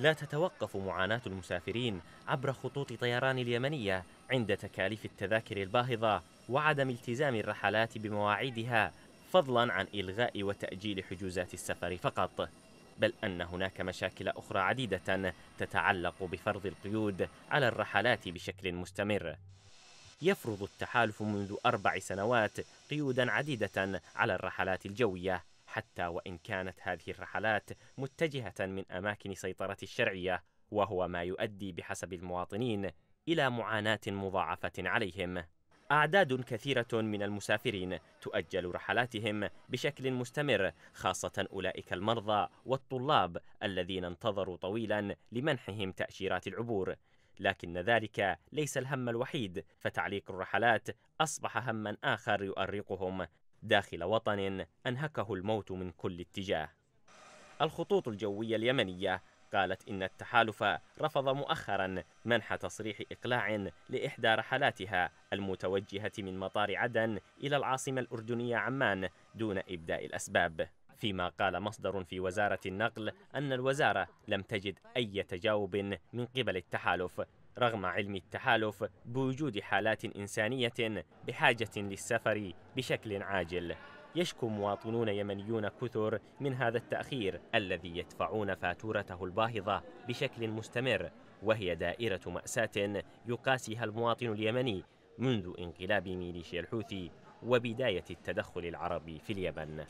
لا تتوقف معاناة المسافرين عبر خطوط طيران اليمنية عند تكاليف التذاكر الباهظة وعدم التزام الرحلات بمواعيدها فضلا عن إلغاء وتأجيل حجوزات السفر فقط بل أن هناك مشاكل أخرى عديدة تتعلق بفرض القيود على الرحلات بشكل مستمر يفرض التحالف منذ أربع سنوات قيودا عديدة على الرحلات الجوية حتى وإن كانت هذه الرحلات متجهة من أماكن سيطرة الشرعية وهو ما يؤدي بحسب المواطنين إلى معاناة مضاعفة عليهم أعداد كثيرة من المسافرين تؤجل رحلاتهم بشكل مستمر خاصة أولئك المرضى والطلاب الذين انتظروا طويلا لمنحهم تأشيرات العبور لكن ذلك ليس الهم الوحيد فتعليق الرحلات أصبح هما آخر يؤرقهم داخل وطن أنهكه الموت من كل اتجاه الخطوط الجوية اليمنية قالت إن التحالف رفض مؤخرا منح تصريح إقلاع لإحدى رحلاتها المتوجهة من مطار عدن إلى العاصمة الأردنية عمان دون إبداء الأسباب فيما قال مصدر في وزارة النقل أن الوزارة لم تجد أي تجاوب من قبل التحالف رغم علم التحالف بوجود حالات إنسانية بحاجة للسفر بشكل عاجل يشكو مواطنون يمنيون كثر من هذا التأخير الذي يدفعون فاتورته الباهظة بشكل مستمر وهي دائرة مأساة يقاسيها المواطن اليمني منذ انقلاب ميليشيا الحوثي وبداية التدخل العربي في اليمن